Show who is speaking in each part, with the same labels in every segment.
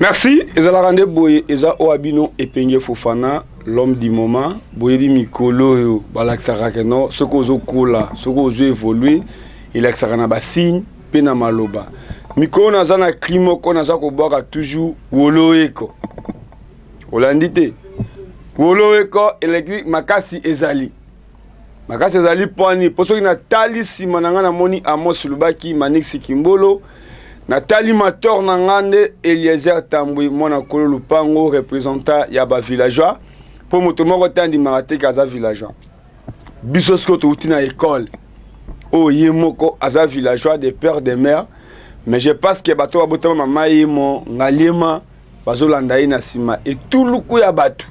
Speaker 1: merci ezalaka nde boye eza oyo bino epenge fofana l'homme du moment boyebi mikolo oyo balakisaka keno soki ozokola soki ozo évolue elakisaka na basigne mpe na maloba mikolo naza na cri moko naza kobwaka toujours woloyeko olandi te woloyeko eleki makasi ezali makasi ezali mpo ani mpo soki natali nsima na ngai namoni amos lubaki manixi kimbolo natali matoro na nga nde eliezer tambwi mwana kolo lupango représentant ya bavillageois mpo moto moko te andimaka teke aza villageois biso sikoyo touti na ekole oyo ye moko aza villageois de père de mare mais je pense ke bato babotama mama ye mo ngaliema bazolanda ye na nsima etuluku ya bato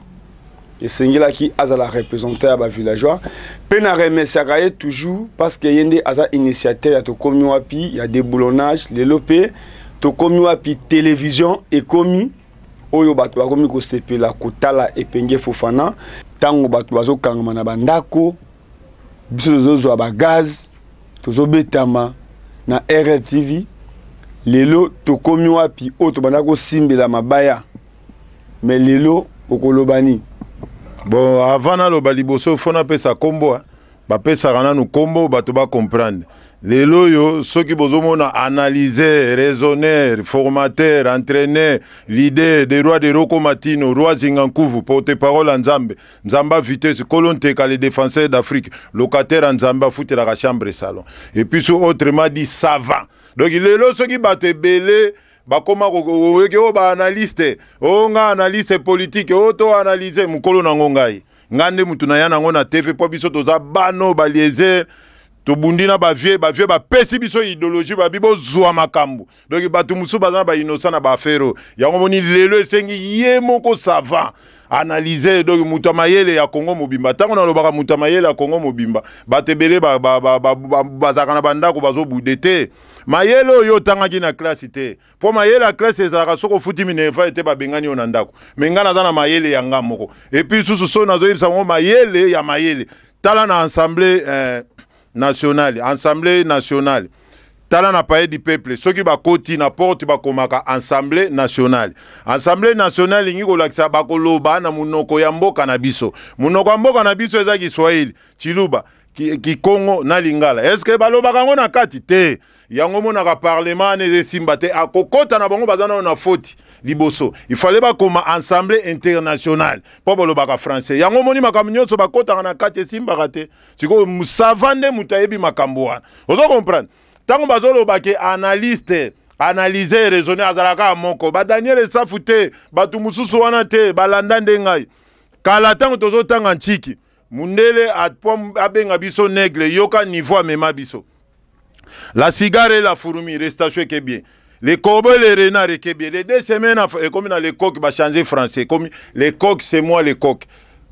Speaker 1: esengelaki azala représente ya bavillageois mpe na remesiaka ye toujours parce que ye nde aza initiateur ya tokómi wapi ya déboulonnage lelo mpe tokómi wapi télévision ekómi oyo bato bakomi kosepela kotala epenge fofana ntango bato bazokangama na bandako biso tozozwa bagaz tozobetama na rtv lelo tokómi wapi oyo tobanda kosimbela
Speaker 2: mabaya me lelo okoloba nini bon avant faut liboso fo un combo il faut comprendre. Les bacomprendre ceux qui soki besoin analyse raisonner, formateur entraîneur l'idée des rois de roko matino roi Zingankou, porte parole en Zambie, nzambe Vitesse, kolo nteka le défenseur d'afrique locataire Zambie, foutre la chambre et salon Et puis, autrement dit savant donc les lelo soki battent Belé. bakoma oyeke oyo oh, baanalyste o nga analyse politike oyo to analyse mokolo nango ngai ngai nde motu naya nango na te mpe mpo biso toza bano baliézer tobundi na bavie bavie bapesi biso idéologie babi bozwa makambo donk bato mosusu baza na bainosa na baaffaire oyo yango moni lelo esengi ye moko savant analyse donc moto ya mayele ya kongo mobimba ntango nalobaka moto ya mayele ya kongo mobimba bato ebele bazalaka na bandako bazobude te ba, ba, ba, ba, ba, ba, ba, ba, ba, mayele oyo otangaki na klasi te mpo mayele ya klasi ezalaka soki ofuti minerva ete babengani yo na ndako me ngai naza na mayele ya ngai moko epui lisusu so nazoyebisa bango mayele ya mayele tala na assemble eh, nationale assemble nationale tala na paye du peuple soki bakoti na porte bakomaka assemble nationale assemble nationale elingi kolakisa bakoloba na monoko ya mboka na biso monoko ya mboka na biso eza kiswahili chiluba kikongo ki na lingala eske balobaka yango na kati te yango omonaka parlement wana eza esimba te akokɔta na bango baza nano na foti liboso ifale bakoma ensemble internationale mpo balobaka français yango omoni makambo nyonso bakɔtaka na kati esimbaka te sikoyo sava nde moto ayebi makambo wana ozo comprendre ntango bazoloba ke analyste analyse raisonne azalaka ya moko badaniel esafu te bato mosusu wana te balanda nde ngai kala ntango tozotanga ntiki mundele abenga biso negre yoka niveau amema biso la cigare et la fourmi restation eke bien le corbeau le renard eke bien les deux semaines ekomi na lecoq bachange français ekomi lecoq c'est moi lecoq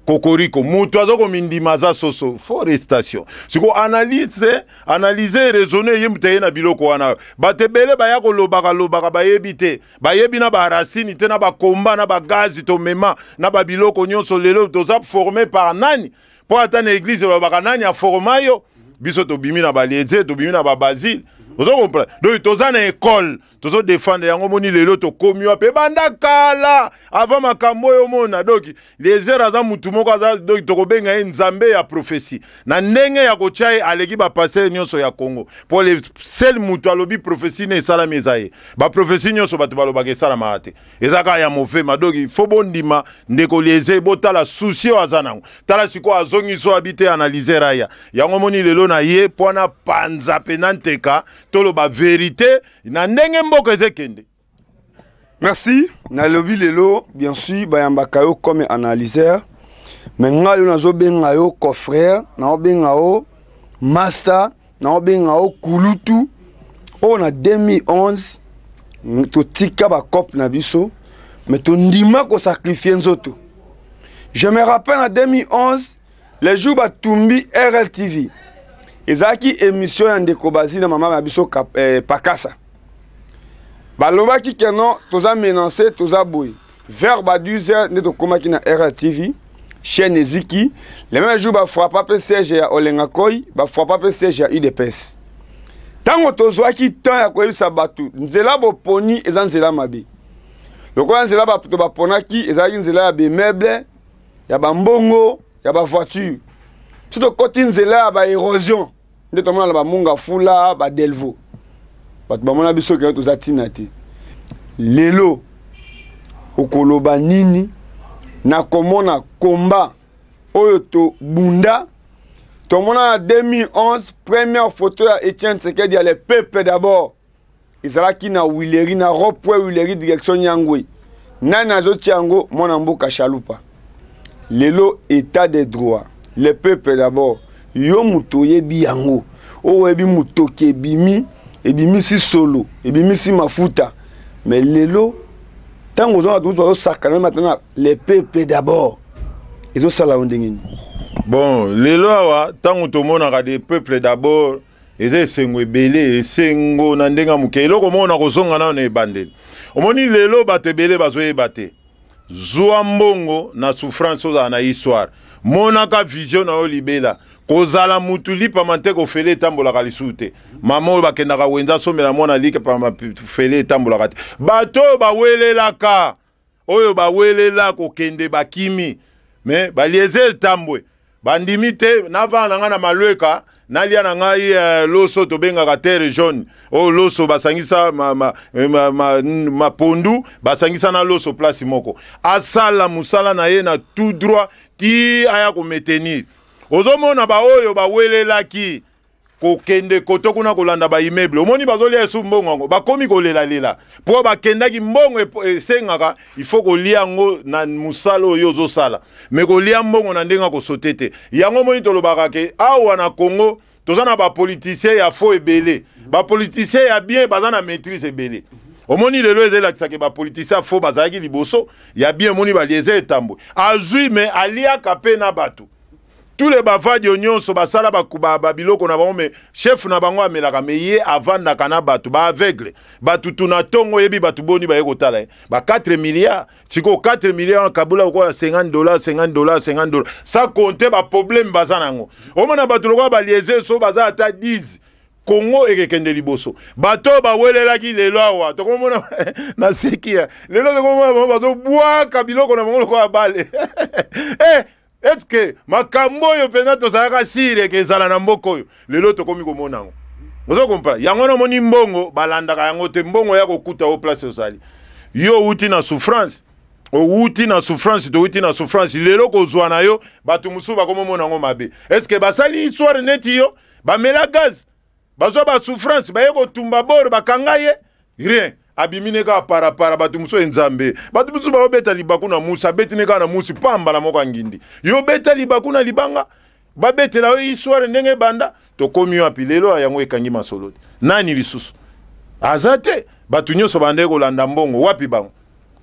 Speaker 2: kokoriko moto aza komindima aza soso fo restation siko analyse analyse raisonne eyembi te ye na biloko wana bato ebele baya kolobakalobaka bayebi te bayebi na baracine te na bakomba na bagazi tomema na babiloko nyonso lelo toza forme par nani mpo ata na eglize balobaka nani aforma yo biso tobimi na baliedze tobimi na babasile ozo comprendre donc toza na ekole tozodefendre yango moni lelo tokomi wapi ebanda kala avant makambo oyo omona donki lezer aza mutu moko aza donki tokobenga ye nzambe ya profesi na ndenge ya kotya ye aleki bapaster nyonso ya congo mpo le sel mutu alobi profesi ne esalami eza ye baprofesi nyonso bato balobaka esalamaka te eza kaka ya mofema donki fo bondima ndeko lezer botala susi oyo aza nango tala sikoyo azongi so abi te analizer aya yango moni lelo na ye mpo na panza mpe na nteka toloba verite na ndenge mbo mboka eza ekende merci
Speaker 1: nalobi lelo bien sûr bayambaka yo comme analyseur me ngai oyo nazobenga yo cofrère naobenga yo master naobenga yo kulutu oyo oh, na 2011 totika bacope na biso me tondima kosakrifie nzoto je me rappelle na 2011 le jour batumbi rltv ezalaki émission ya ndeko bazina mama na biso eh, pakasa balobaki keno toza menance toza boye vers ba 10h nde tokomaki na ra tv chaîne eziki le même jour bafrappa mpe siège ya olengakoi bafrappa mpe siège ya udps ntango tozwaki temps ya koyebisa bato nzela boponi eza nzela mabe lokola nzela bato baponaki ezalaki nzela ya bemeuble ya bambongo ya bavoiture so tokɔti nzela ya baérosion nde tomonana bamungafula badelvo bato bamona biso kee toza ntina te lelo okoloba nini na komona komba oyo tobunda tomona na 2011 première photo ya etienne sekedi ya le peuple d'abord ezalaki na wileri na ropoe wileri direction nyangwe nani azotia yango mwana mboka shalupa lelo état de droit le peuple d'abord yo moto oyebi yango oyebi motoki ebimi ebimisi solo ebimisi mafuta mais lelo
Speaker 2: ntango ozwaka tomutu bazosakana matana le peuple d'abord ezosala yo ndenge nini bon lelo awa ntango tomonaka de peuple d'abord eza esengo ebele esengo na ndenge ya moke eloko moko na kozonga nano na ebandeli omoni lelo bato ebele bazoyeba te zwa mbongo na souffrance ozala na histoire monaka vision na yo libela kozala mutu lipama te kofele etambolaka lisusu te mama oyo bakendaka wenza asomela mwana lipama fele etambolaka te bato oyo bawelelaka oyo bawelela kokende bakimi me balieze etambwe bandimi te navana na ngai na malweka nalia na ngai uh, loso tobengaka terre jaune oyo loso basangisa mapondu ma, ma, eh, ma, ma basangisa na loso place moko asala mosala na ye na tout droit ti aya kometenir ozomona baoyo bawelelaki kokende koto kuna kolanda baimmeuble omoni bazolia esu mbongo yango bakomi kolelalela mpo bakendaki mbongo esengaka ifo kolia yango na mosala oyo ozosala me kolia mbongo na ndenge ya kosote te yango omoni tolobaka ke awa na congo toza na bapolitisien ya fo ebele bapolitisien ya bien baza na maîtrise ebele omoni lelo ezelakisaka bapolitisien fo bazalaki liboso ya bien omoni balieza etambwe azwi me aliaka mpe na bato tule bavadio nyonso basala babiloko na bango me chef na bango amelaka me ye avandaka na bato baaveugle batutu na ntongo oyebi bato boni baye kotala ye ba 4 milliard sikoyo 4 milliard kabula kokola 50 dollar 50 dollar 50 dollar sa konte baproblème baza nango omona bato lokola balieze so baza ata 10 kongo ekekende liboso bato oyo bawelelaki lelo awa tokomona na sekia lelo tokomona bazobwaka biloko na bango lokola bale eh, eske makambo oyo mpenza tozalaka sire eke ezala na mboka oyo lelo tokomi komona yango oza kompara yango namoni mbongo balandaka yango te mbongo ya kokuta o place ozali yo outi na souffrance owuti na souffrance towuti na souffrance lelo kozwa na yo bato mosusu bakomomona yango mabe eske basali histoire neti yo bamela gaz bazwa basouffrance baye kotumba boro bakanga ye rien abimi ne k'a parapara bato mosusu ye nzambe bato mosusu baobeta libaku na musi abeti ne kaka na musi pambala moko ya ngindi yo obeta libaku na libanga babetela yo histoire ndenge ebanda tokómi wapi lelo yango ekangi masolo te nani lisusu aza te bato nyonso bandeki kolanda mbongo wapi bango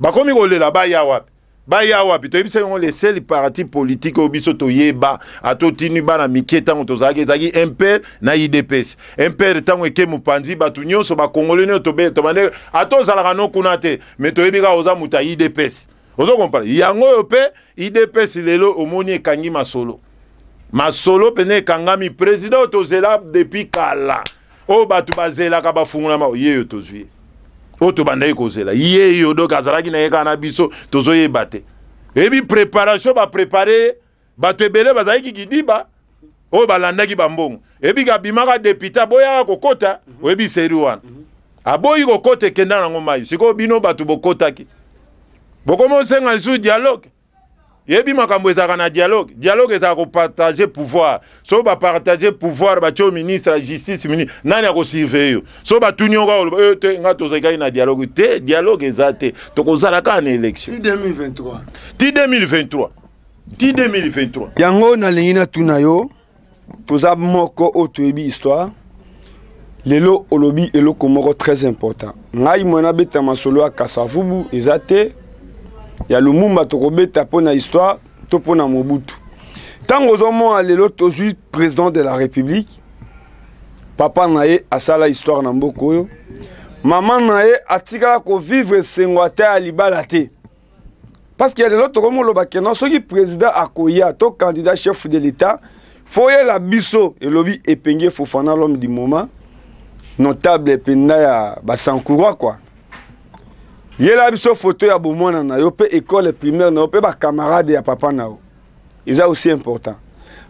Speaker 2: bakómi kolela baya wapi baya wapi toyebisa yango les seuls parti politique oyo biso toyeba atotini bana mike ntango tozalaki ezalaki mpr na idps mpr ntango eke mopanzi bato nyonso bakongoli nio tobande ata ozalaka no kuna te me toyebi kaka oza moto ya idps ozokompana yango oyo mpe idps lelo omoni ekangi masolo masolo mpene ekangami président oyo tozela depuis kala oyo bato bazelaka bafungolama ye oyo tozwi ye oyo tobandaki kozela ye yo donk azalaki na ye kaka na biso tozoyeba te oyebi préparation baprépare bato ebele bazalaki kidiba oyo balandaki bambongo oyebi kabimaka depute aboyaka kokɔta oyebi seri wana aboyi kokɔta ekenda nango mai sikoyo bino bato bokɔtaki bokomi osenga lisusu dialogue yebi makambo ezalaka na dialogue dialogue ezalaka kopartage pouvoir so bapartage pouvoir batie ministre ya justice ministre nani akosurveille yo so batuni yo kaka oloba eh, te nga tozalaki na dialogue te dialogue eza te tokozala kaka na élection ti 2023 ti 2023 ti 2023 yango
Speaker 1: nalingi natuna yo toza moko oyo toyebi histoire lelo olobi eloko moko très important ngai mwana abeta masolo ya kasavubu eza te ya lumumba tokobeta mpo na histoire to mpo na mobutu ntango ozomona lelo tozwi président de la république papa na ye asala histoire na mboka oyo mama na ye atikala kovivre esengo ata ya libala te parce que lelo tokomi oloba kena soki président akoya to candidat chef de l'état fo yela biso elobi epengi efofana l'homme du moment notable ependa ya basancouroi quoi yela biso foto ya bomwana na yo mpe école primaire na yo mpe bacamarade ya papa na yo eza aussi important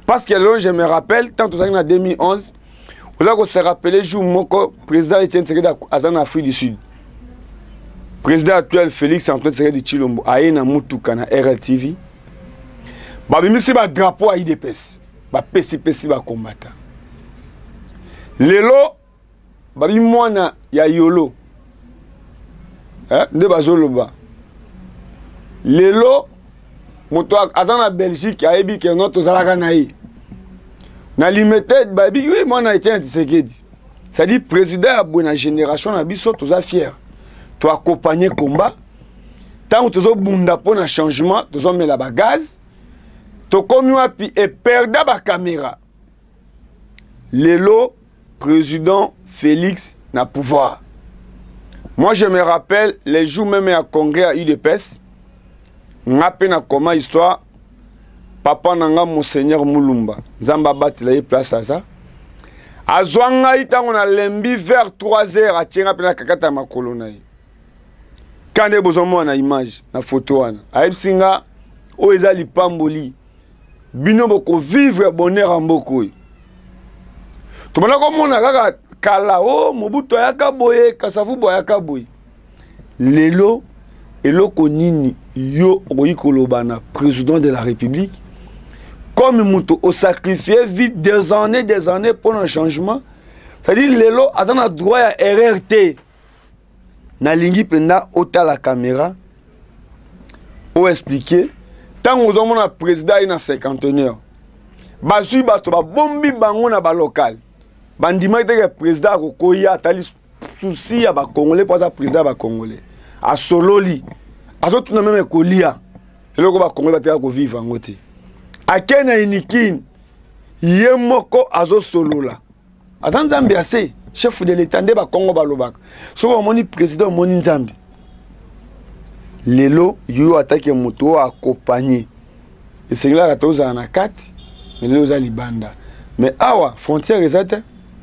Speaker 1: parce que lelo je me rappelle tant tozalaki na 2011 oza kose rappele jour moko président etienne sekedi aza na afrique du sud président actuel félix antoine sekedi chilombo aye na motuka na rltv babimisi badrapeau ya idps bapesipesi bakombata lelo babi mwana ya yolo nde bazoloba lelo moto aza na belgique ayebi ke no tozalaka na ye na limited bayebi oui mwana etienne tisekedi cestadi président ya boye na génération na biso toza fiere toaccompagne komba ntango tozobunda mpo na changement tozomela bagaz tokómi wapi eperda bacaméra lelo président félix na pouvoir Moi, je me rappelle les jours même à congrès à UDPS, nga mpe nakoma histoire papa na nga monseigneur mulumba nzambe abatela ye place aza azwa ngai ntango nalembi vers 3 heures atie nga mpe na kakata ya makolo na ye ka nde bozomona na image na foto wana ayebisi nga oyo eza lipamboli bino bokovivre bonheur ya mboka oyo tobanda komona kaka kala o oh, mobutu ayaka boye kasavubu ayaka boye lelo eloko nini yo okoki koloba na président de la république comme moto osacrifie vite des années des années mpona changement c'est-à-dire lelo aza na droit ya erreur te nalingi mpenza otala caméra oexplike ntango ozomona président aye na cinquantenaire bazwi bato babombi bango na balokale bandimaki teke président akokoya atali susi ya bacongolais mpo aza président ya bacongolais asololi azotuna meme ekolia eloko bacongolais bateka kovivre yango te ake na inikini ye moko azosolola aza nzambe ya se chef de l'état nde bakongo balobaka soki omoni président omoni nzambe lelo yo oyo ataki moto oyo akompanye esengelaka tozala na kati
Speaker 2: me lelo oza libanda me awa frontière eza te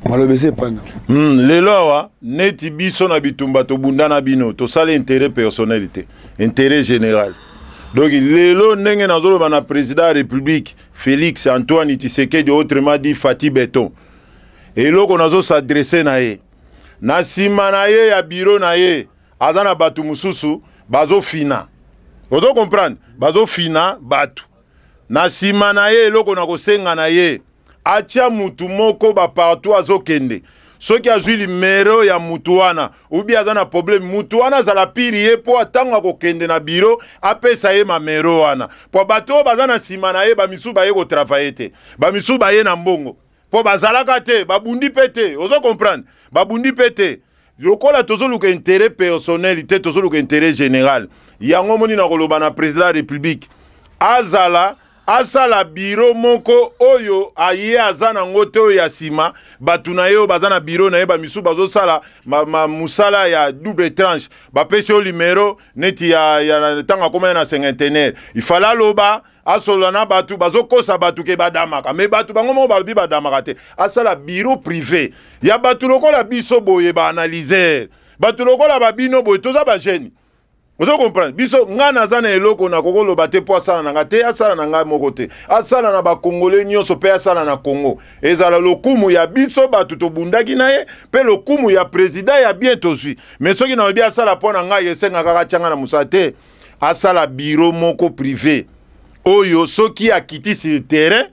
Speaker 2: maloba eza epanda mm, lelo awa neti biso na bitumba tobunda na bino tosala interet personnel te interet général donc lelo ndenge nazoloba na président ya république félix antoine tisekedi autrement dit fati beton eloko nazosadrese na ye na nsima na ye ya biro na ye aza na bato mosusu bazofina ozo comprendre bazofina bato na nsima na ye eloko na kosenga na ye atia mutu moko bapartout azokende soki azwi limero ya mutu wana ubi aza na probleme mutu wana azala piri ye mpo ntango akokende na biro apesa ye mamero wana mpo bato oyo baza na nsima na ye bamisusu baye kotravaye te bamisusu baye na mbongo mpo bazalaka te babundi mpe te ozo comprendre babundi mpe te lokola tozoluka intere personnel te tozoluka intere général yango moni na koloba na président ya république azala asala biro moko oyo aye aza nango te oyo ya nsima bato na ye oyo baza na biro na ye bamisusu bazosala musala ya double tranche bapesi yo limero neti ya, ya ntango akóma ye na cinquantenaire ifale aloba asolola na bato bazokosa bato ke badamaka me bato bango moko balobi badamaka te asala biro privé ya bato lokola biso boye baanalysere bato lokola babino boye toza bagene ozo comprendre biso ngai naza na eloko nakokoloba te mpo asala na ngai te asala na ngai moko te asala na bakongole nyonso mpe asala na kongo ezala lokumu ya biso bato tobundaki na ye mpe lokumu ya président ya bien tozwi me soki nalobi asala mpo na ngai esenga kaka tianga na mosala te asala biro moko privé oyo soki akiti sur terrain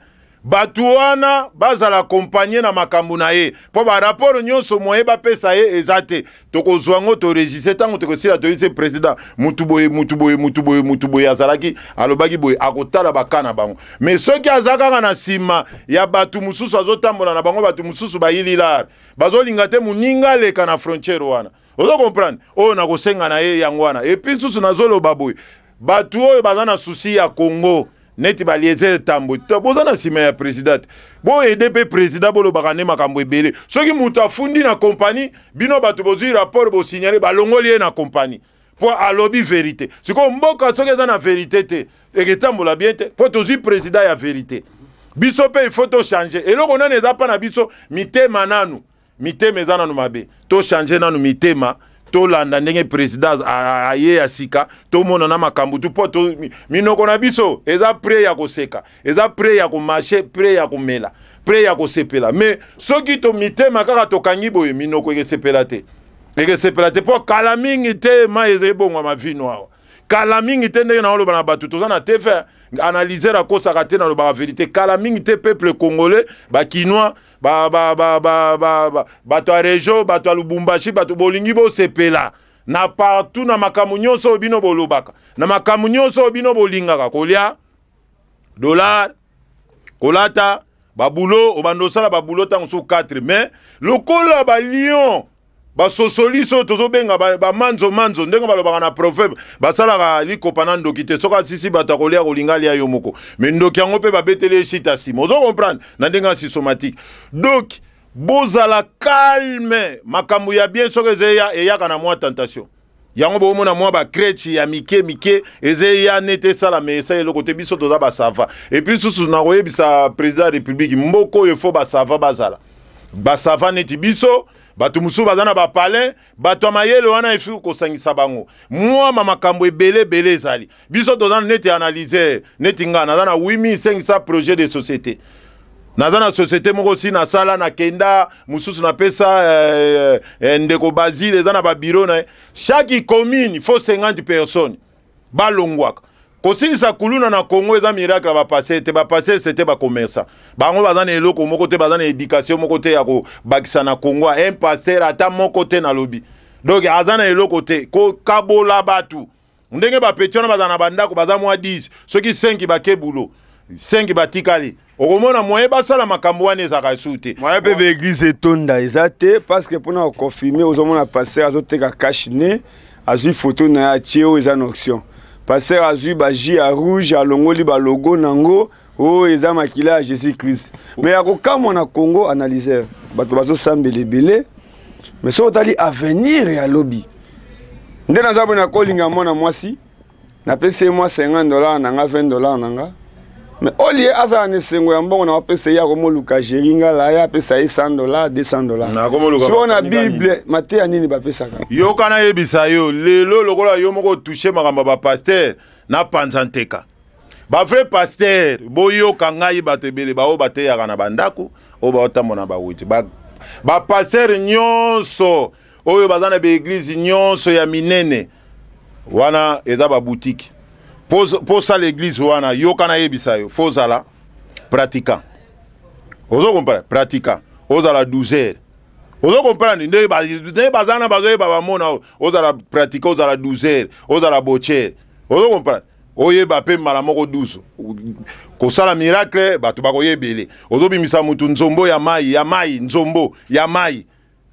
Speaker 2: bato wana bazala akompagne na makambo na ye mpo baraporo nyonso moye bapesa ye eza te tokozwa yango toregise ntango tokosila toyise président mutu boye mutu boye mutu boye mutu boye azalaki alobaki boye akotala baka na bango me soki aza kaka na nsima ya bato mosusu azotambola na bango bato mosusu bayililar bazolinga te moninga aleka na frontiere wana ozo comprendre oyo nakosenga na ye yango wana epuis susu nazoloba boye bato oyo baza na susi ya congo neti baliezer tambo te boza na nsima ya président te boyede mpe président bolobaka nde makambo ebele soki moto afundi na kompani bino bato bozwi rapport bosignale balongoli ye na kompani mpo alobi verité sikoyo mboka soki eza na verité te eketambola bien te mpo tozwi président ya verité biso mpe ifo tochange eloko nani eza mpa na biso mitema nanu mitema eza nanu mabe tochange nanu mitema tolanda ndenge président aye asika tomona na makambo tu mpo minoko na biso eza pre ya koseka eza pre ya komarche pre ya komela pre ya kosepela me soki to mitema kaka tokangi boye minoko ekesepela te ekesepela te mpo kala mingi te ma eza ebongwama vino awa kala mingi te ndenge na oloba na bato toza na te fer analyser akosaka te nalobaka vérité kala mingi te peuple congolais bakinois bato ya régio bato ya lubumbashi bato bolingi bosepela na partout na makambo nyonso oyo bino bolobaka na makambo nyonso oyo bino bolingaka kolia dollar kolata babulo obanda osala babulo ntango so 4 mais lokola balion basosoli so tozobenga bamanzomanzo ndenge balobaka na proverbe basalaka likopa na ndoki te soki asisi bato akolia kolinga lia yo moko mai ndoki yango mpe babeteli eshita nsima ozo komprendre na ndenge ya sisomatike donc bozala calme makambo ya bien soki ezeya eyaka na mwa tentation yango boomona mwa bakretchi ya mike mike ezeya nete esalama esala eloko te biso toza basava epuis lisusu na koyebisa président ya république mboka oyo efo basava bazala basava neti biso bato mosusu baza na bapalais bato ya mayele wana esuki kosangisa bango mwama makambo ebeleebele ezali biso toza neti analyser neti ngai naza na wimi sengisa projet de société naza na société moko si nasala nakenda mosusu napesa eh, eh, ndeko basile eza na babiro na ye chaque commune fo 50 personnes balongwaka kosilisa kuluna na kongo eza miracle ya bapase te bapase sete bakomersa bango baza na eloko moko te baza na éducation moko te ya kobakisa na kongo ya impaster ata moko te nalobi donk aza na eloko te kokabola bato ndenge bapeti wana baza na bandako baza mwa 10 soki 5 bakebulo 5 batikali okomona moye basala makambo wana ezalaka su te moye mpe baeglize etonda eza te parceke mpona
Speaker 1: koconfirme ozomona paster azoteka kashe ne azwi foto na ye atie oyo eza na option paster azwi baji ya rouge alongoli balogo nango oyo oh, eza makila ya jésus christ me ya kokamwa na congo analyser bato bazosambela ebele mais soki otali avenir ya lobi nde naza pene kolinga mwana mwasi napesi ye mwa 50 dollar na nga 20 dollar na nga me olie eh, azala na esengo ya mbongo na wapesa ye akomoluka géri nga la ye apesa ye 100 dola 200 dolasoo na bible
Speaker 2: mateya nini bapesaka yoka nayebisa yo lelo lokola yo moko otushe makambo bapaster napanza nteka bavrai paster boyoka ngai bato ebele baoyo bateyaka na bandako oyo baotambola na bawiti bapaster nyonso oyo baza na baeglize nyonso ya minene wana eza babutiki mposala eglize wana yoka nayebisa yo fo ozala pratika ozo comprendre pratika ozala 12 heures ozo comprendre nde bazana bazoyeba bamona ozala pratika ozala 12 heures ozala bochere ozo comprendre oyeba mpe mbala moko 12 kosala miracle bato bakoya ebele ozobimisa motu nzombo ya mai ya mai nzombo ya mai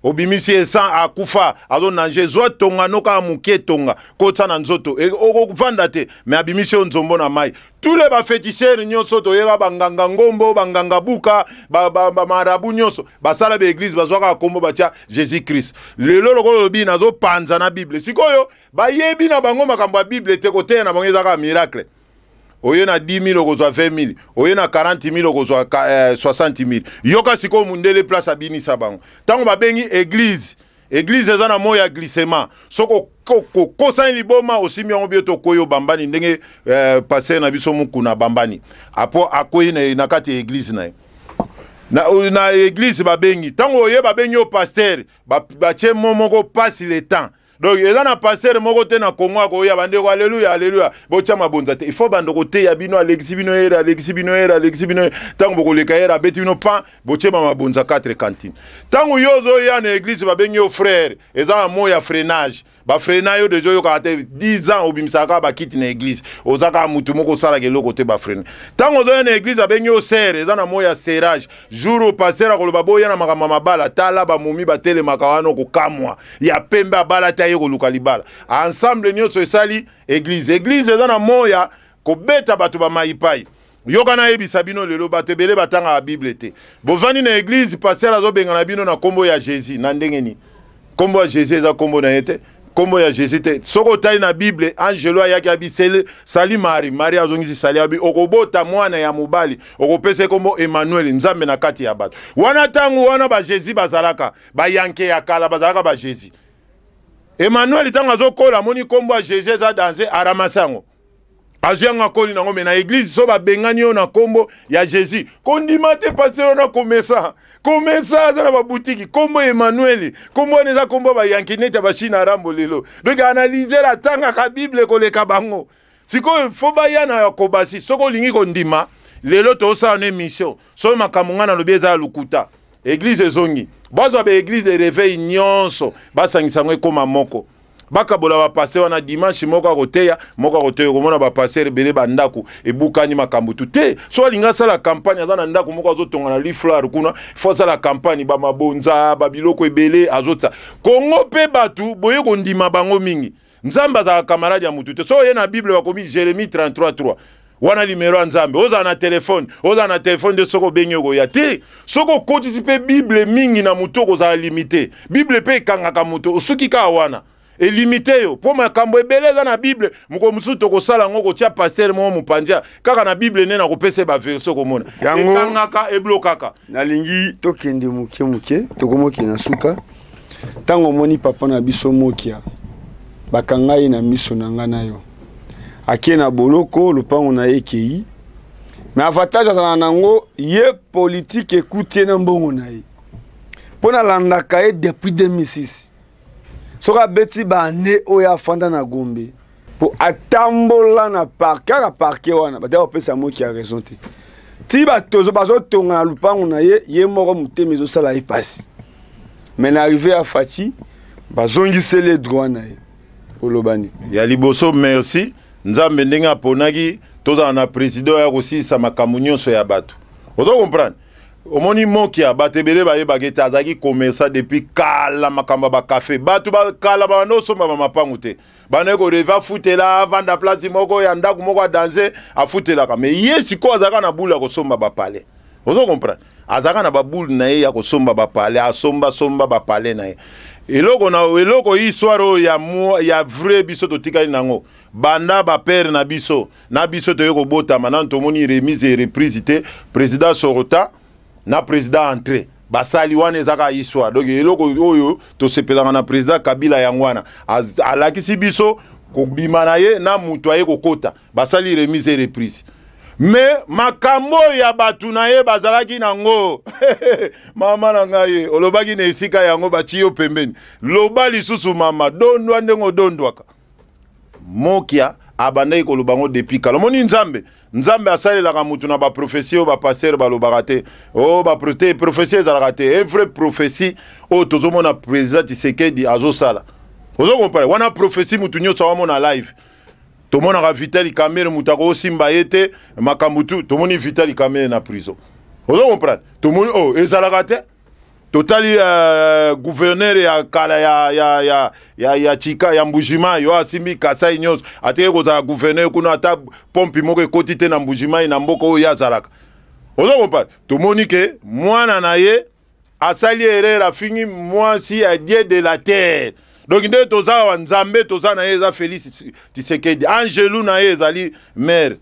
Speaker 2: obimisi esan akufa azonange ezwa tonga noka moke etonga kota na nzoto e, okovanda te me abimisi oyo nzombo na mai tule bafetishere nyonso toyeba banganga ngombo banganga buka bamarabu ba, ba, nyonso basala baeglize bazwaka akombo batya jésus christ lelo lokolo lobi nazopanza na bible sikoyo bayebi na bango makambo ya bible te koteya na bango ezaka miracle oye na 10 000 okozwa 20 000 oye na 40 000 okozwa eh, 60 000 yoka sikoyo mundele place abinisa bango ntango babengi eglize eglize eza na moi ya glissement soko kokosani liboma osimi yango bie tokoyi obambani ndenge eh, paster na biso mokuna abambani apo akoyi na, na kati ya eglize na ye na, euh, na eglize babengi ntango oye babengi yo paster batie ba mo moko pasi le temps donc eza na paster moko te na kongo akoya bandeko aleluya aleluya botya mabonza te ifaut bando koteya bino alekisi bino yere alekisi bino yere alekisi bino yere ntango bokoleka yere abeti bino pan botyema mabonza 4 cantine ntango yo ozoya na eglize babengi yo frere eza na moi ya frenage bafrena yo deja oyokaka te 10 ans obimisaka kaka bakiti na eglize oza kaka mutu moko osalaka eloko te bafrena ntango ozoya na eglize abengi yo sere eza na moi ya serage jour opaster akoloba boya na makambo ya mabala tala bamomi batelemaka wana okokamwa ya pembe abala te aye koluka libala ensemble nyonso esali eglize eglize eza na moya kobeta bato bamaipai yoka nayebisa bino lelo bato ebele batangaka bible te bovandi na eglize paster azobengana bino na nkombo ya jésus na ndenge nini nkombo ya jésus eza nkombo na ye te kombo ya jésus te soki otali na bible angelo ayaki abi sali mari mari azongisi sali abi okobota mwana ya mobali okopesa kombo emmanuel nzambe na kati ya bato wana ntango wana bajésus bazalaka bayanke ya kala bazalaka bajésus emmanuel ntango azokola amoni kombo ya jésus eza danse aramasa yango bazwi yango akoli nango me na eglize so babengani yo na nkombo ya jésus kondima te paster wana komesa komesa aza na babutiki nkombo emmanueli nkombo wana eza nkombo ya bayanki neti ya bashine arambo lelo donk analysere atangaka bible koleka bango sikoyo fo baya na kobasi soki olingi kondima lelo tozosala na émission soki makambo ngai nalobi eza ya lokuta eglize ezongi bazwa baeglize ereveil nyonso basangisa yango ekóma moko bakabola bapase wana dimanshe moko akoteya moko akoteya okomona bapaster ebele bandako ebukani makambo tu te so alingi asala kampagne aza na ndako moko azotonga na liflar kuna fo asala kampagne bamabonza babiloko ebele azota kongo mpe bato boye kondima bango mingi nzambe azalaka kamarade ya motu te so oye na bible bakomi jeremi 333 wana limero ya nzambe ozala na telefone ozala na telefone nde soki obengi okoya te soki okotisi mpe bible mingi na motu okozala limite bible mpe ekangaka moto osoki kaka wana elimite yo mpo makambo ebele eza na bible moko mosusu tokosala yango kotia paster moko mopanzia kaka na bible nde na kopesa ye baverse komona ekangaka eblokaka
Speaker 1: nalingi tokende moke moke tokomoki na suka ntango omoni papa na biso mokia bakanga ye na miso na ngai na yo akei na boloko lopango na ye ekei me avantage azalaka nango ye politike ekuti ye na mbongo na ye mpo nalandaka ye depuis 2006 soki abeti baane oyo afanda na gombe mpo atambola na parke kaka parke wana bati bapesa moki ya raison te ti bato bazotonga na lupango na ye ye moko motema ezosala ye mpasi me na arrive ya fati
Speaker 2: bazongiseli ye droit na ye olobani ya liboso merci nzambe ndenge aponaki tozala na président ya kosilisa makambo nyonso ya bato ozo comprendre omoni mokia bato ebele bayebaka ete azalaki komersa depuis kala makambo ya bakafe bato bakala baba nosombama mapangu te banoki koreve afutela avanda place moko ya ndako moko adanse afutelaka me ye sikoyo azalaka na bule ya kosomba bapale ozo comprendre azalaka na babule na ye ya kosomba bapale asombasomba bapale na ye eloko na eloko histoire oyo ya, mwa, ya vrai biso totikali nango banda bapere na biso na biso toye kobotama nano tomoni remise e reprise te président sorota na président entré basali wana eza kaka histoire donc eloko oyo tosepelaka na président kabila yango wana alakisi biso kobima na ye na moto aye kokota basali remise e reprise me makambo ya bato na ye bazalaki nango mama na ngai ye olobaki na esika yango bati yo pembeni loba lisusu mama dondwa ndenge odondwaka mokia abandaki koloba yango depuis kala omoni nzambe nzambe asalelaka motu na baprofesi oyo bapaster balobaka te o oh, baprote profesi ezalaka te evrai profesi oyo tozomona président tisekedi azosala ozokompare wana profesi motu nyonso awamona live tomonaka vitali kamere moto akosimba ye te makambo tu tomoni vitali kamere na prison ozokomprendre tomoni o oh, ezalaka te totali uh, guverner ya kala ya, ya, ya, ya, ya chika ya mbujima yo asimbi kasai nyonso ateke kozala guverner kuna ata pompi moko ekoti te na mbujimai na mboka oyo ye azalaka ozokompana tomoni ke mwana na ye asali erreur afingi mwasi adie de la terre donc nde toza wa nzambe toza na ye eza félix tisekedi angelu na ye ezali mare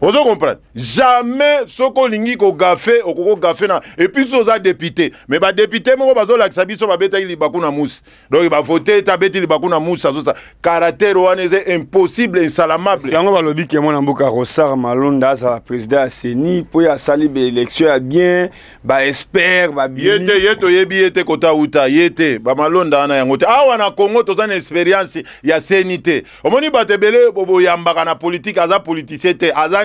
Speaker 2: ozo comprendre jamais soki au kogafe okoki kogafe na puis so oza député Mais député, me badéputé moko bazolakisa biso babetaki libaku na mousse. donc bavote ete abeti libaku na mousse. azosa sa caractère eza impossible C'est insalamable
Speaker 1: yango lobby ke mwana mboka rosar malonda azala président ya pour mpo ye asali
Speaker 2: baélection ya bien baespere baye te ye toyebi ye te kota uta ye te bamalonda wana yango Ah, on a congo tout na expérience ya seni te omoni bato ebele yambaka na politique, aza politicien te aza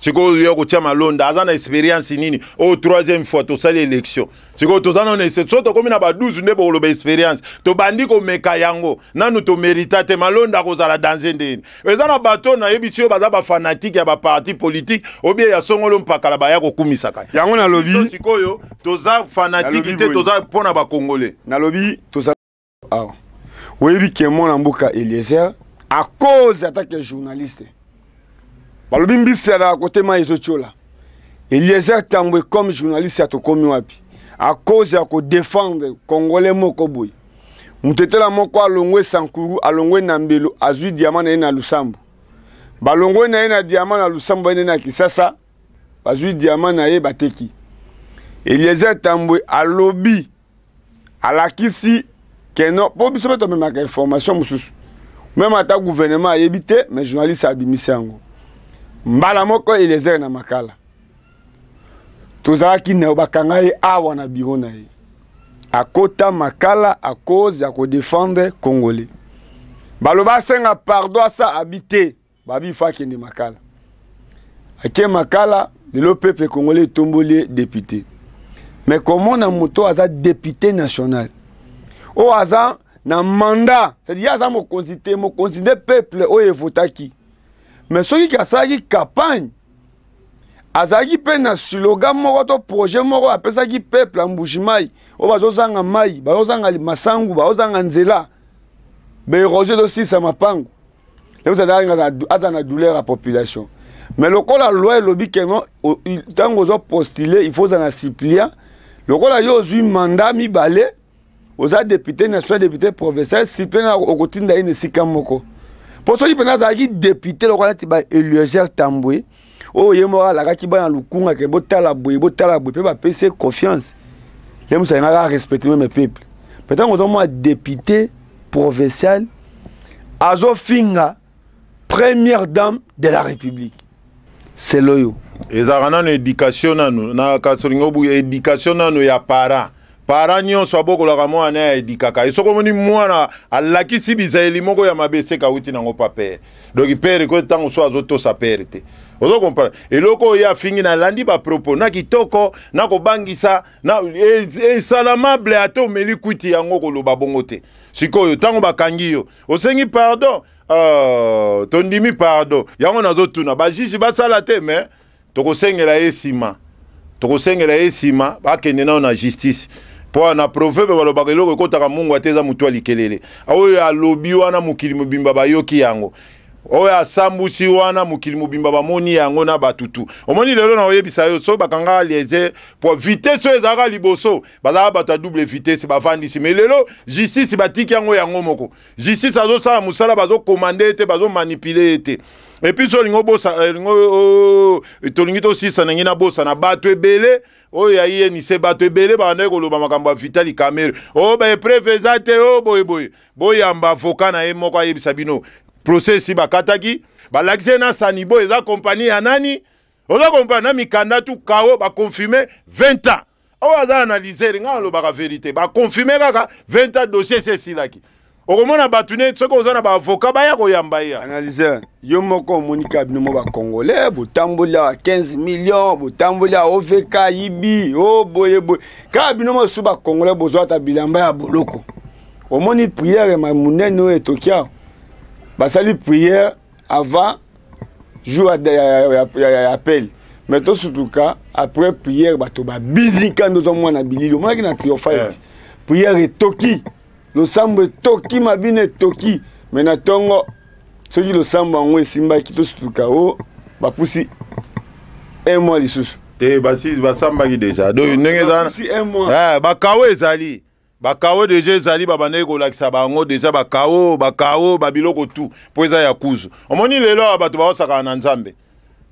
Speaker 2: sikoyo oya kotia malonda aza na experience nini oyo oh, troisième fois tosali élection sikoyo toza nano so tokómi na ba 12 nde bokoloba experience tobandi komeka yango nanu tomerita te malonda akozala danger ndeni eza na bato nayebi si oyo baza bafanatike ya baparti politique obie ya songolo mpakala baya kokumisaka yango nalobi sikoyo toza fanatike te toza mpo na bakongole
Speaker 1: nalobi toza awa oyebi ke mwana mboka eliezer à cause atake journaliste balobi mbisi azalaka kotema ezotiola eliezer tambwe comme journaliste atokomi wapi à cause ya kodefendre congolais moko boye mutetela moko alongwe sankuru alongwe na mbelo azwi diama na ye na lusambo balongwe na ye na diama na lusambo ene na kisasa bazwi diama na ye bateki eliezer tambwe alobi alakisi keno mpo biso mpe tomemaka information mosusu meme ata gouvernement ayebi te mais journaliste abimisi yango mbala moko elezere na makala tozalaki na ye bakanga ye awa na biro na ye akota makala a cause ya kodefendre congolais baloba asenga pardon asa abi te babi fa akende makala ake makala lelo peuple congolais etomboli ye député mais komona moto aza député national oyo aza na mandat cedire aza mokonzi te mokonzi nde peuple oyo evotaki me soki asalaki campagne azalaki mpe na sloga moko to projet moko apesaki peuple ya mbushi mai oyo bazozanga mai bazozanga masangu bazozanga nzela baérosio ezosilisa mapangu aza na douleur ya population mais lokola loi elobi keno ntango ozopostule il faut oza na supplia lokola yo ozwi manda mibale oza député national député provincial supplia na okotinda ye na esika moko mpo soki mpenza azalaki depute lokola neti ba eliezer tambwe oyo ye moko alakaki bana lukunga ke botala boye botala boye mpe bapesi ye confiance ye mosu alingaka arespecte meme peuple petango ozomona député provincial azofinga première dame
Speaker 2: de la république sel oyo ezalaka nano éducation nano na kasolinga obuya éducation nano ya parent para nyonso abokolaka mwana ye ayedikaka ye soki omoni mwana alakisi bizayeli moko ya mabe eseka awuti nango pa pere donk pere ko ntango so azotosa pere te ozo comprendre eloko oyo afingi nalandi bapropos na kitoko na kobangisa na esalamable ate omeli kuti yango koloba bongo te sikoyo ntango bakangi yo osengi pardon uh, tondimi pardon yango nazotuna bajiji basala te me tokosengela ye nsima tokosengela ye nsima bakende nao na justice mpo na profete balobaka eloko ekɔtaka mungu ate eza motu alikelele oyo alobi wana mokili mobimba bayoki yango oyo asambusi wana mokili mobimba bamoni yango na batutu omoni lelo na oyebisa yo soki bakanga liese po vitese oyo ezalaka liboso bazalaka bato ya double vitese bavandisi me lelo justice batiki yango yango moko justice azosala mosala bazokomande ete bazomanipule ete epuis so olingi obosa elingi euh, oh, tolingi tosisana ngi nabosana bato ebele oyo oh, ayenise bato ebele bakandaki koloba makambo ya vitali camere o oh, baepreve eza te o boyeboye boyamba avoka na ye moko ayebisa bino prosesi bakataki balakisi ye na sanibo eza kompani ya nani oza kompani na mikanda tu kao bakonfirme 20 ans oyo aza analyser ngai alobaka verité bakonfirme kaka 20 ans dossier esi esilaki okomona bato ne soki oza na baavoka
Speaker 1: baya koyamba ya analyser yo moko omoni ka bino mo bacongolais botamboli awa 15 million botamboli awa ovk yibi o boyeboye kaka bino mosusu bacongolais bozwa ata bilamba ya boloko omoni priere ma monene oyo etoki awa basali priere avant jour ya appel mais tosutuka après priere bato babili kandi ozwa mwana bilili omonaki na triomphate eh. priere etoki losambo etoki mabino etoki me na
Speaker 2: ntongo soki losambo yango esimbaki tosutuka o bapusi un mois lisusu te basambaki déjà donc ndenge eza eh, bakawo ezali bakawo deja ezali babandaki kolakisa bango deja bakawo bakawo babiloko tu mpo eza ya kuzu omoni lelo awa bato baosakana na nzambe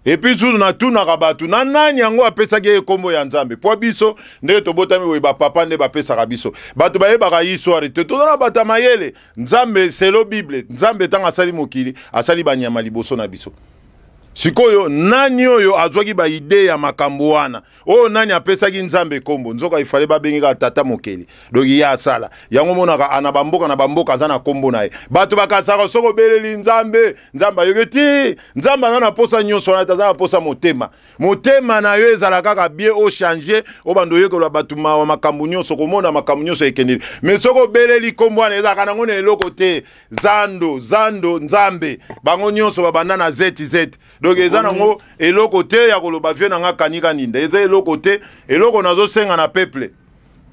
Speaker 2: epuis zulu natunaka bato na nani yango apesaki ye nkombo ya nzambe mpo biso ndenge tobotami boye bapapa nde bapesaka biso bato bayebaka histoire te toza na bato ya mayele nzambe selo bible nzambe ntango asali mokili asali banyama liboso na biso sikoyo nani oyo azwaki baide ya makambo wana oyo nani apesaki nzambe nkombo nzoka ifale babengeka tata mokili donc ye asala yango monaka ana bamboka na bamboka aza na nkombo na ye bato bakasaka soki obeleli nzambe nzambe ayoki ti nzambe aza na posa nyonso wana aza na posa motema motema na yo ezala kaka bien ochange obanda oyekelwa bato mawa makambo nyonso komona makambo nyonso ekendeli mais soki obeleli nkombo wana ezalaka nango na eloko te zando zando nzambe bango nyonso babanda na zeti zeti donc eza nango eloko te ya koloba vie na nga kanika ninda eza eloko te eloko nazosenga na peuple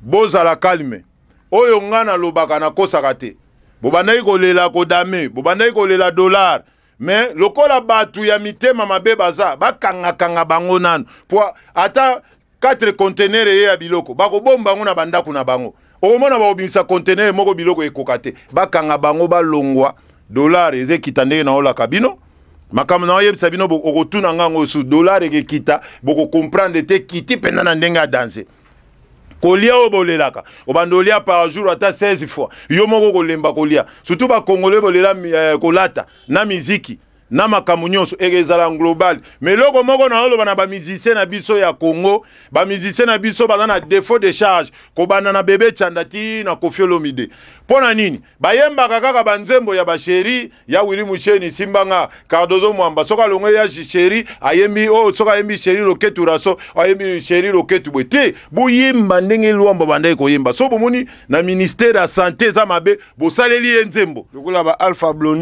Speaker 2: bozala calme oyo nga nalobaka nakosaka te bobandaki kolela kodame bobandaki kolela dollar me lokola bato ya mitema mabe baza bakangakanga bango nano po ata 4 contener eye ya biloko bakobomba bango na bandako na bango okomona bakobimisa contener moko biloko ekoka te bakanga bango balongwa dollar eza ekita ndenge naolaka bino makambo na oyebisa bino okotuna ngango su dolare ekekita bokokomprendre te kiti mpenza na ndenge adanse kolia oyo bolelaka obanda olia par jour ata 16 fois yo moko kolemba kolia surtout bakongole bolela eh, kolata na miziki na makambo nyonso ezala global mais eloko moko naoloba na bamizisien na biso ya congo bamizisien na biso baza na défaut de charge kobanda na bebe tyanda ti na kofi olomide mpo na nini bayembaka kaka banzembo ya basheri ya wili musheni simbanga kardozo mwamba soki alongwe ya sheri ayembi oyo oh, soki ayembi sheri loketu raso ayembi sheri loketu bwe te boyemba ndenge lwambo bandaki koyemba so bomoni na ministere ya sante eza mabe bosaleli ye nzembo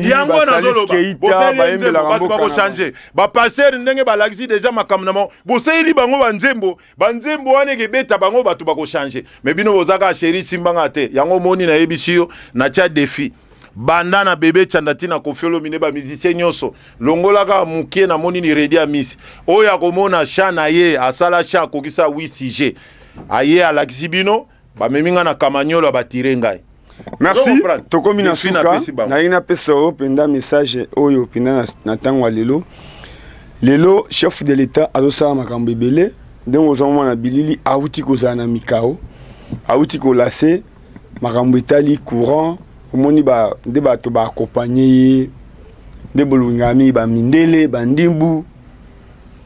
Speaker 2: yango nazolobabato bakochange bapaster ndenge balakisi deja makambo na bango bosaleli bango banzembo banzembo wana ekebeta bango bato bakochange me bino boza kaka sheri simbanga te yango moni nayebisi oyo natya defi banda na bebe tyanda ntina kofiolomi ne bamizisie nyonso longola kaka mokie namoni ni redi amisi oyo akomona cha na ye asala cha akokisa wi sujet aye alakisi bino bamemi ngai na kamaniolo abatire ngai merci tokomi na suka
Speaker 1: nayi napesa oyo mpenza message oyo mpenza na ntango ya lelo lelo chef de l'etat azosala makambo ebele ndenge ozomona bilili awuti kozala na mikao awuti kolase makambo etali courant omoni ba, nde bato baakompagne ye nde bolingami bamindele bandimbu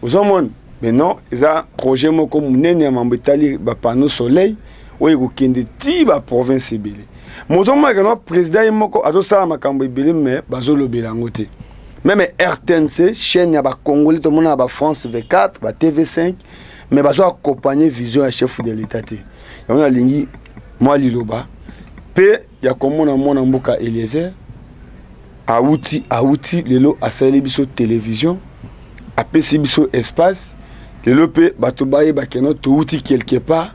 Speaker 1: ozomona maintenant eza projet moko monene ya mambo etali bapanneau soleil oyo ekokende ti baprovince ebele mozomonaka na président ye moko azosala makambo ebele me bazolobela yango te meme rtnc chaîne ya bakongoli tomona na bafrance 24 batv5 me bazo akompagne vision ya chef de l'état te yango nalingi mwa liloba mpe ya komona mwana mboka eliezer awuti awuti lelo asaleli biso televizio apesi biso espace lelo mpe bato bayebake no towuti quelque part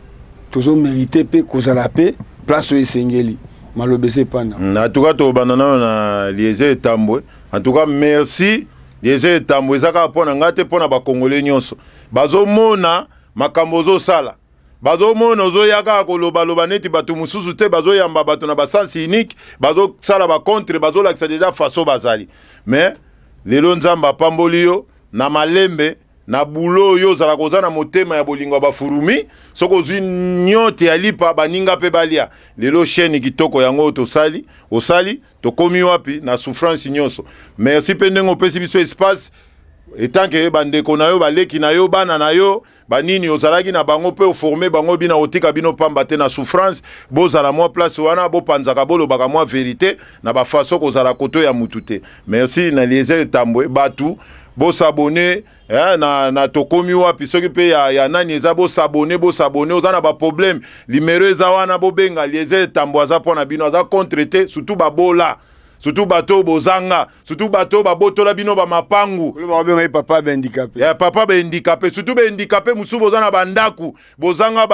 Speaker 1: tozomérite mpe kozala
Speaker 2: mpe place oyo esengeli maloba eza epana mm, en tout cas tobanda nano na lieze etambwe en tout cas merci lieze etambwe eza kaka mpo na ngai te mpo na bakongole nyonso bazomona makambo ozosala bazomona ozoya kaka kolobaloba neti bato mosusu te bazoyamba bato na basansi unique bazosala bacontre bazolakisa deja faso bazali me lelo nzambe apamboli yo na malembe na bulo oyo ozala koza na motema ya bolingo ya bafurumi soki ozwi nyote ya lipa baninga mpe balia lelo sheni kitoko yango oyo tosali osali tokómi wapi na souffrance nyonso merci mpe ndenge opesi biso espace etanke bandeko na yo baleki na yo bana na yo banini ozalaki na bango mpe oforme bango bina otika bino pamba te na souffrance bozala mwa place wana bopanzaka bolobaka mwa verité na bafaso kozala koto ya mutu te merci na liese etambwe batu bosabone eh, na, na tokomi wapi soki mpe ya, ya nani eza bosabone bosabone oza na baproblème limero eza wana bobenga liese etambwe aza mpo na bino aza contre te surtout babola surtout bato bozanga surtout bato babotola bino bamapangu papa bahandikape yeah, papa bahandikape surtout bahandikape mosusu boza na bandaku bozanga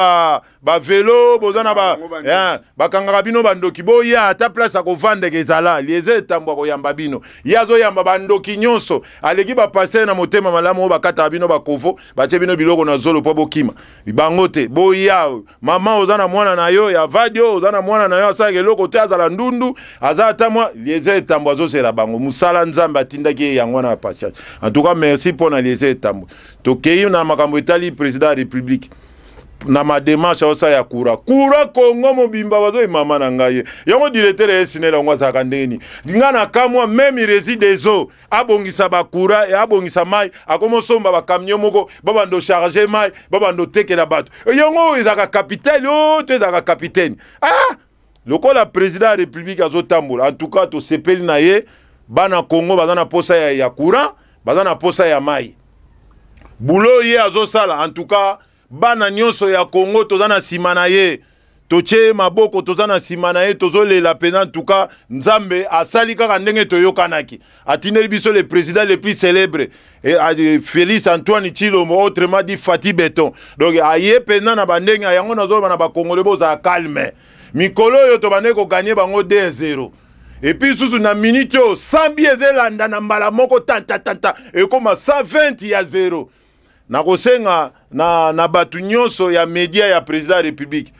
Speaker 2: bavelo ba boza na ba, yeah, bakangaka bino bandoki boya ata place ya kovandeka ezala lieza etambwa koyamba bino ye azoyamba bandoki nyonso aleki bapasere na motema malamu oyo bakataka bino bakovo batie bino biloko na zolo mpo bokima bango te boya mama oza na mwana na yo ya vadi oyo oza na mwana na yo asalaka eloko te azala ndundu aza ata mwa lieza etambo azosela bango mosala nzambe atindaki ye yango wana ya patience en tout cas merci mpona lieza etambo tokei na makambo etali président ya république na mademarshe aosala ya kura kura kongo mobimba bazoyemama na ngai ye yango directeur yesinela yango azalaka ndenge nini ngai nakamwa meme resi des eau abongisa bakura abongisa mai akomosomba bakamion moko babando charge mai babando tekela bato yango oyo ezalaka capitaine oyo to ezalaka capitaine ah lokola président ya république azotambola en tout cas tosepeli na ye bana kongo baza na posa ya, ya courant baza na posa ya mai bulo ye azosala en tout cas bana nyonso ya kongo toza na nsima na ye totie maboko toza na nsima na ye tozolela mpena ntuka nzambe asali kaka ndenge toyokanaki atindeli biso le président le plus célèbre ah, félix antoine chilombo autrement dit fati beton donc aye mpena na bandenge yango nazoloba na bakongole bozala calme mikolo oyo tobandaki koganye bango 2 0 epuis lisusu na miniti oyo sambi ezelanda na mbala moko tantatanta ekóma 120 ya 0 nakosenga na, na bato nyonso ya media ya président ya république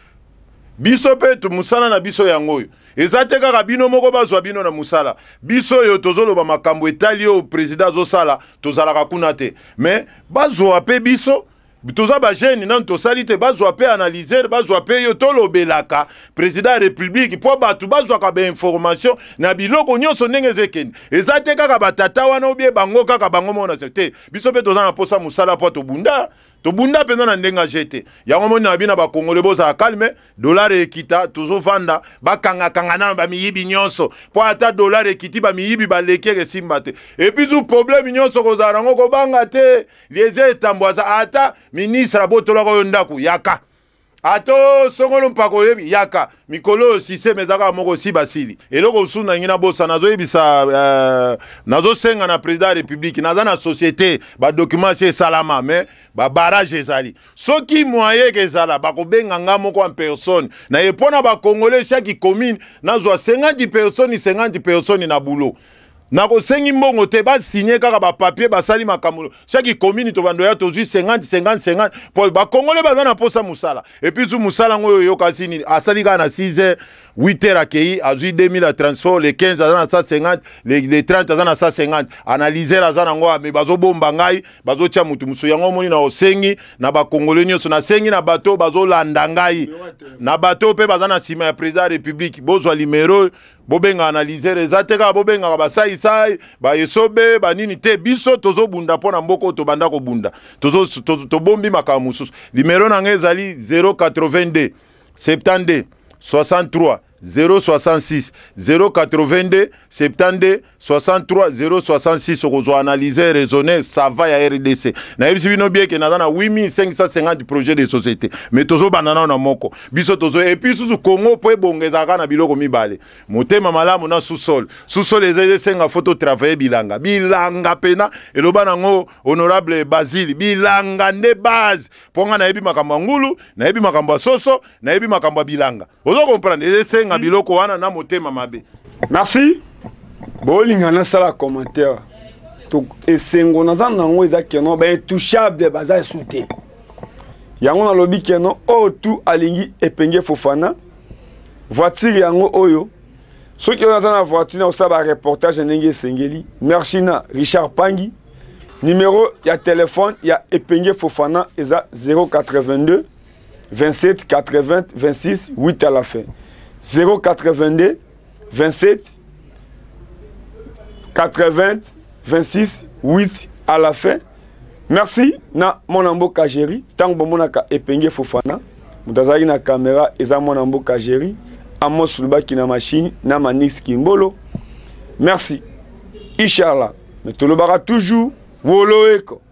Speaker 2: biso mpe mosala na biso yango oyo eza te kaka bino moko bazwa bino na mosala biso oyo tozoloba makambo etali oyo président azosala tozalaka kuna te me bazwa mpe biso toza bajene nanu tosali te bazwa mpe analysere bazwa mpe yo tolobelaka président ya république mpo bato bazwaka bainformation na biloko nyonso ndenge eza ekende eza te kaka batata wana obie bango kaka bango mona te biso mpe toza na mposa mosala mpo tobunda tobunda mpenza na ndenge aje te yango moni na bino bakongole bozala kalme dolare ekita tozovanda bakangakanga nano bamiyibi nyonso mpo ata dolare ekiti bamiyibi baleki ekesimba te epui zu probleme nyonso kozala nango kobanga te lieze etambwasa ata ministre abotolaka oyo ndako yaka ato songolo mpako oyebi yaka mikolo oyo sisteme ezaka moko si basili eloko mosusu na ngai nabosa nazoyebisa uh, nazosenga na président ya république naza na société badocument si esalama me babarage ezali soki moyeke ezala bakobenga nga moko ya personne na ye mpo na bakongole chaque commune nazwa 50 personne 50 personne na boulot nakosengi mbongo te basinye kaka bapapie basali makambo soki komini tobando ya tozwi 50 50 bakongole baza na mposa mosala epuis zu mosala yango oyo oyokasi nini asali kaka na 6 heures 8h akei azwi 2000 transport le 15 aza na 150 le, le 30 aza na 150 analysere aza nango ame bazobomba ngai bazotia motu mosusu yango omoni na osengi na bakongole nyonso nasengi na bato oyo bazolanda ngai na bato oyo mpe baza na nsima ya président ya république bozwa limero bobengaka na lisere eza te kaka bobengaka basaisai baesobe banini te biso tozobunda mpo na mboka oyo tobanda kobunda tobombi makambo mosusu limero na ngai ezali 082 72 63 066 082 72 63 066 okozwa analyse raisonner sava ya rdc nayebisi bino bie ke naza na 8550 projet de société me tozobanda nano na moko biso tozo epui susu congo mpo ebongo ezalaka na biloko mibale motema malamu na susol susol eza esenga fo totravaille bilanga bilanga pena eloba nango honorable basile bilanga nde base mpo nga nayebi makambo ya ngulu nayebi makambo ya soso nayebi makambo ya bilanga ozo comprendre ezesenga biloko wana na motema mabe merci bolinga
Speaker 1: nasala commentaire esengo naza nango eza keno baintouchable baza esu te yango nalobi keno oyo tu alingi epenge fofana voitire yango oyo soki oyo aza na voitire na kosala bareportage ya ndenge esengeli merci na richard pangi numero ya telefone ya epenge fofana eza 082 27 80 26 8 à la fin 082 27 80 26 8 à la fin merci na mwana mboka géri ntango bomonaka epenge fofana moto azalaki na kamera eza mwana mboka géri amos lubaki na mashine na manix kimbolo merci inchallah me tolobaka toujours woloeko